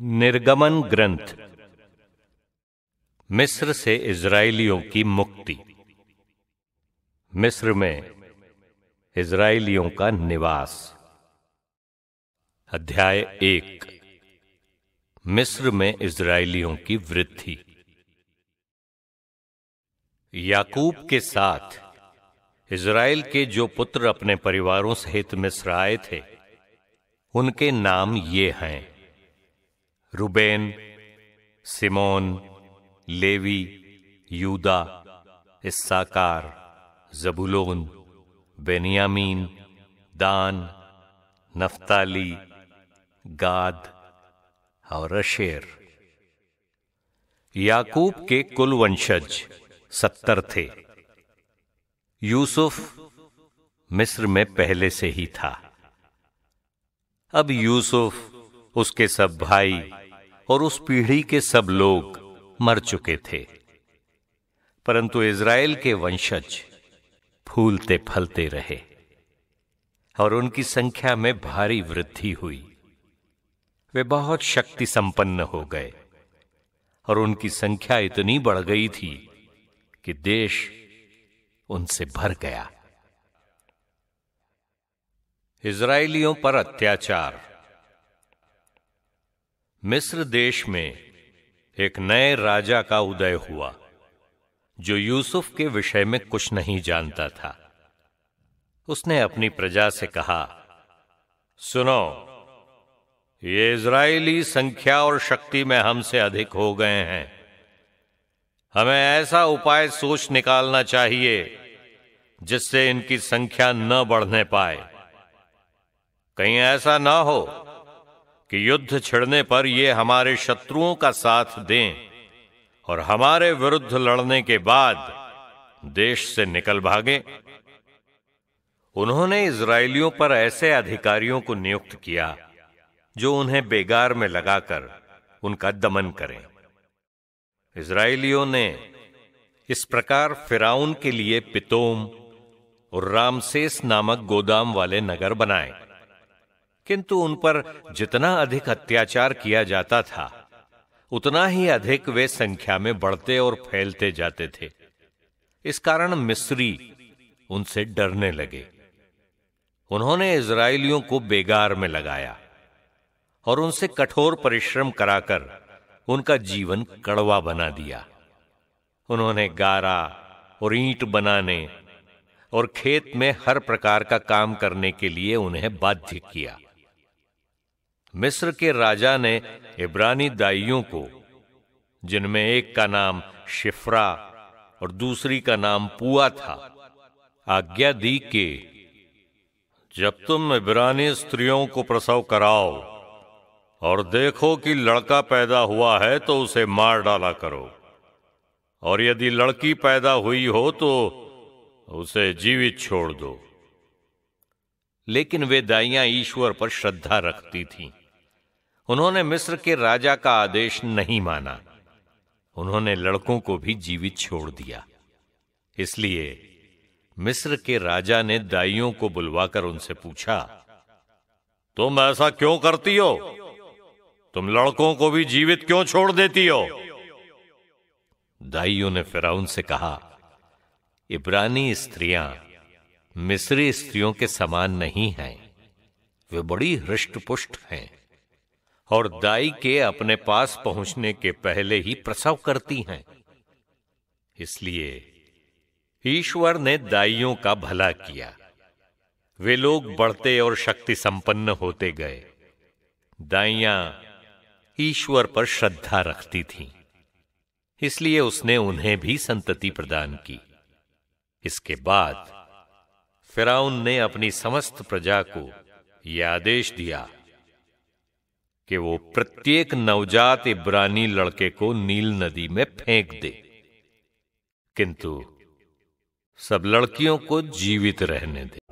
निर्गमन ग्रंथ मिस्र से इसराइलियों की मुक्ति मिस्र में इसराइलियों का निवास अध्याय एक मिस्र में इसराइलियों की वृद्धि याकूब के साथ इजराइल के जो पुत्र अपने परिवारों सहित मिस्र आए थे उनके नाम ये हैं रुबेन सिमोन लेवी यूदा इस्साकार जबुलोन बेनियामीन दान नफ्ताली गाद और अशेर याकूब के कुल वंशज सत्तर थे यूसुफ मिस्र में पहले से ही था अब यूसुफ उसके सब भाई और उस पीढ़ी के सब लोग मर चुके थे परंतु इज़राइल के वंशज फूलते फलते रहे और उनकी संख्या में भारी वृद्धि हुई वे बहुत शक्ति संपन्न हो गए और उनकी संख्या इतनी बढ़ गई थी कि देश उनसे भर गया इजराइलियों पर अत्याचार मिस्र देश में एक नए राजा का उदय हुआ जो यूसुफ के विषय में कुछ नहीं जानता था उसने अपनी प्रजा से कहा सुनो ये इज़राइली संख्या और शक्ति में हमसे अधिक हो गए हैं हमें ऐसा उपाय सोच निकालना चाहिए जिससे इनकी संख्या न बढ़ने पाए कहीं ऐसा ना हो कि युद्ध छिड़ने पर ये हमारे शत्रुओं का साथ दें और हमारे विरुद्ध लड़ने के बाद देश से निकल भागे उन्होंने इसराइलियों पर ऐसे अधिकारियों को नियुक्त किया जो उन्हें बेगार में लगाकर उनका दमन करें इसराइलियों ने इस प्रकार फिराउन के लिए पितोम और रामसेस नामक गोदाम वाले नगर बनाए किंतु उन पर जितना अधिक अत्याचार किया जाता था उतना ही अधिक वे संख्या में बढ़ते और फैलते जाते थे इस कारण मिस्री उनसे डरने लगे उन्होंने इसराइलियों को बेगार में लगाया और उनसे कठोर परिश्रम कराकर उनका जीवन कड़वा बना दिया उन्होंने गारा और ईंट बनाने और खेत में हर प्रकार का काम करने के लिए उन्हें बाध्य किया मिस्र के राजा ने इब्रानी दाइयों को जिनमें एक का नाम शिफ्रा और दूसरी का नाम पुआ था आज्ञा दी कि जब तुम इब्रानी स्त्रियों को प्रसव कराओ और देखो कि लड़का पैदा हुआ है तो उसे मार डाला करो और यदि लड़की पैदा हुई हो तो उसे जीवित छोड़ दो लेकिन वे दाइयां ईश्वर पर श्रद्धा रखती थीं। उन्होंने मिस्र के राजा का आदेश नहीं माना उन्होंने लड़कों को भी जीवित छोड़ दिया इसलिए मिस्र के राजा ने दाइयों को बुलवाकर उनसे पूछा तुम ऐसा क्यों करती हो तुम लड़कों को भी जीवित क्यों छोड़ देती हो दाइयों ने फिराउन से कहा इब्रानी स्त्रियां मिस्री स्त्रियों के समान नहीं हैं वे बड़ी हृष्ट पुष्ट हैं और दाई के अपने पास पहुंचने के पहले ही प्रसव करती हैं इसलिए ईश्वर ने दाइयों का भला किया वे लोग बढ़ते और शक्ति संपन्न होते गए दाइया ईश्वर पर श्रद्धा रखती थीं इसलिए उसने उन्हें भी संतति प्रदान की इसके बाद फिराउन ने अपनी समस्त प्रजा को यह आदेश दिया कि वो प्रत्येक नवजात इब्रानी लड़के को नील नदी में फेंक दे किंतु सब लड़कियों को जीवित रहने दे